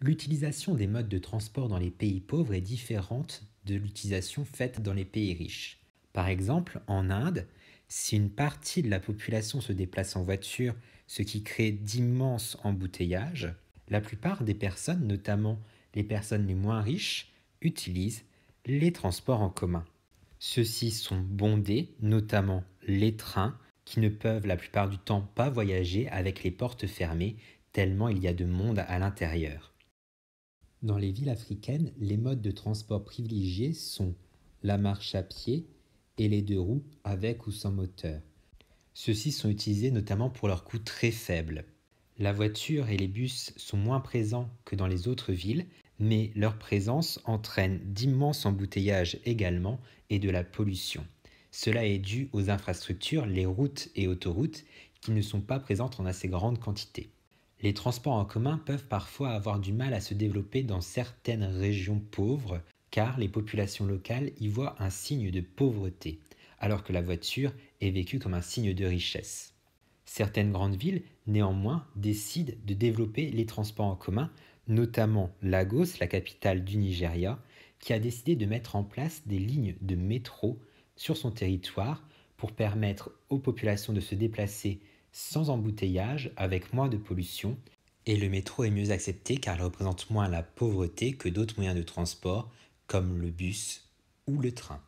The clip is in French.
L'utilisation des modes de transport dans les pays pauvres est différente de l'utilisation faite dans les pays riches. Par exemple, en Inde, si une partie de la population se déplace en voiture, ce qui crée d'immenses embouteillages, la plupart des personnes, notamment les personnes les moins riches, utilisent les transports en commun. Ceux-ci sont bondés, notamment les trains, qui ne peuvent la plupart du temps pas voyager avec les portes fermées, tellement il y a de monde à l'intérieur. Dans les villes africaines, les modes de transport privilégiés sont la marche à pied et les deux roues avec ou sans moteur. Ceux-ci sont utilisés notamment pour leurs coûts très faibles. La voiture et les bus sont moins présents que dans les autres villes, mais leur présence entraîne d'immenses embouteillages également et de la pollution. Cela est dû aux infrastructures, les routes et autoroutes, qui ne sont pas présentes en assez grande quantité les transports en commun peuvent parfois avoir du mal à se développer dans certaines régions pauvres, car les populations locales y voient un signe de pauvreté, alors que la voiture est vécue comme un signe de richesse. Certaines grandes villes, néanmoins, décident de développer les transports en commun, notamment Lagos, la capitale du Nigeria, qui a décidé de mettre en place des lignes de métro sur son territoire pour permettre aux populations de se déplacer sans embouteillage, avec moins de pollution, et le métro est mieux accepté car il représente moins la pauvreté que d'autres moyens de transport comme le bus ou le train.